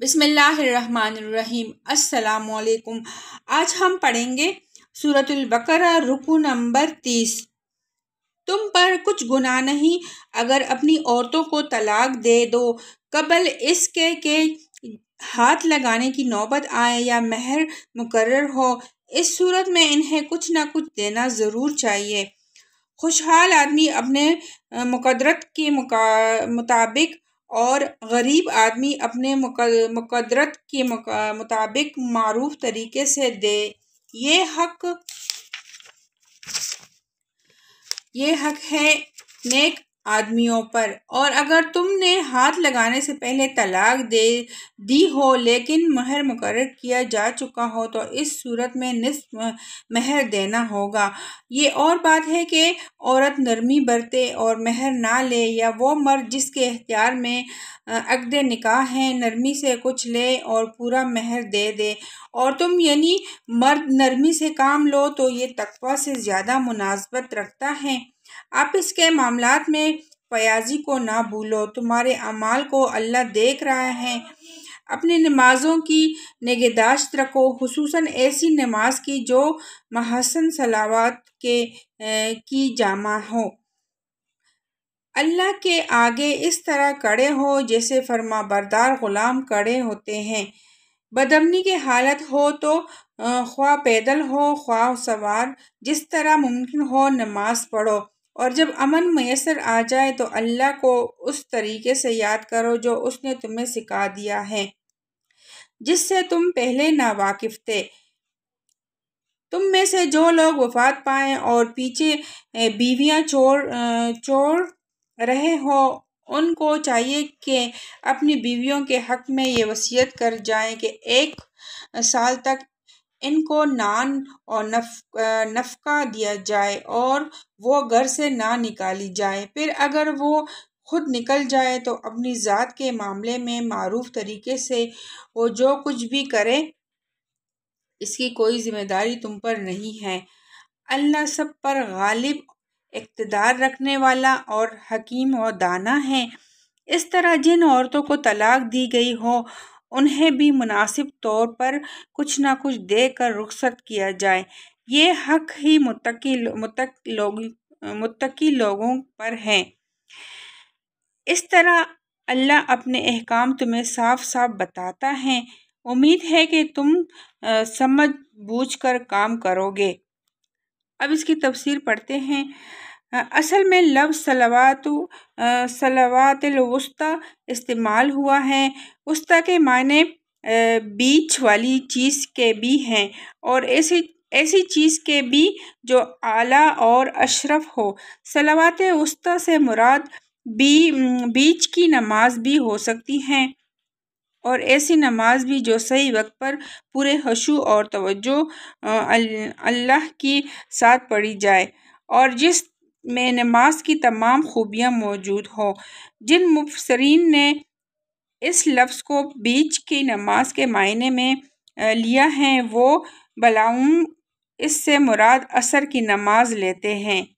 बिसमीम् असलकुम आज हम पढ़ेंगे सूरतुल्बकरा रुकू नंबर तीस तुम पर कुछ गुनाह नहीं अगर अपनी औरतों को तलाक दे दो कबल इसके के हाथ लगाने की नौबत आए या महर मुकर हो इस सूरत में इन्हें कुछ ना कुछ देना ज़रूर चाहिए खुशहाल आदमी अपने मुकदरत के मुताबिक और गरीब आदमी अपने मुकदरत के मुताबिक मरूफ तरीके से दे ये हक ये हक है नेक आदमियों पर और अगर तुमने हाथ लगाने से पहले तलाक दे दी हो लेकिन महर मुकर किया जा चुका हो तो इस सूरत में निसफ महर देना होगा ये और बात है कि औरत नरमी बरते और महर ना ले या वो मर्द जिसके अख्तियार में अकद निकाह हैं नरमी से कुछ ले और पूरा महर दे दे और तुम यानी मर्द नरमी से काम लो तो ये तकवा से ज़्यादा मुनासबत रखता है आप इसके मामला में फयाजी को ना भूलो तुम्हारे अमाल को अल्लाह देख रहा है अपनी नमाज़ों की निगहदाश्त रखो खूस ऐसी नमाज की जो महसन सलावत के ए, की जामा हो अल्लाह के आगे इस तरह कड़े हो जैसे फर्मा बरदार ग़ुलाम कड़े होते हैं बदमनी की हालत हो तो ख्वा पैदल हो ख्वा सवार जिस तरह मुमकिन हो नमाज पढ़ो और जब अमन मैसर आ जाए तो अल्लाह को उस तरीके से याद करो जो उसने तुम्हें सिखा दिया है जिससे तुम पहले ना वाकिफ थे तुम में से जो लोग वफात पाए और पीछे बीवियां छोड़ छोड़ रहे हो उनको चाहिए कि अपनी बीवियों के हक में ये वसीयत कर जाएं कि एक साल तक इनको नान और नफ नफ़का दिया जाए और वो घर से ना निकाली जाए फिर अगर वो खुद निकल जाए तो अपनी ज़ात के मामले में मरूफ तरीके से वो जो कुछ भी करे इसकी कोई ज़िम्मेदारी तुम पर नहीं है अल्लाह सब पर गालिब इकतदार रखने वाला और हकीम और दाना है इस तरह जिन औरतों को तलाक दी गई हो उन्हें भी मुनासिब तौर पर कुछ ना कुछ देकर रुखसत किया जाए ये हक ही मुतकी मुतक लोग मुतकी लोगों पर हैं इस तरह अल्लाह अपने अहकाम तुम्हें साफ साफ बताता है उम्मीद है कि तुम आ, समझ बूझ कर काम करोगे अब इसकी तफसीर पढ़ते हैं असल में लव सलावात सलावातुस्ता इस्तेमाल हुआ है वस्ती के मायने बीच वाली चीज़ के भी हैं और ऐसी ऐसी चीज़ के भी जो आला और अशरफ हो सलावात वस्ती से मुराद बी बीच की नमाज भी हो सकती हैं और ऐसी नमाज भी जो सही वक्त पर पूरे हशु और तवज्जो अल्लाह की साथ पढ़ी जाए और जिस में नमाज की तमाम खूबियाँ मौजूद हो जिन मुफसरीन ने इस लफ्ज़ को बीच की नमाज के मायने में लिया है वो बलाऊँ इससे मुराद असर की नमाज लेते हैं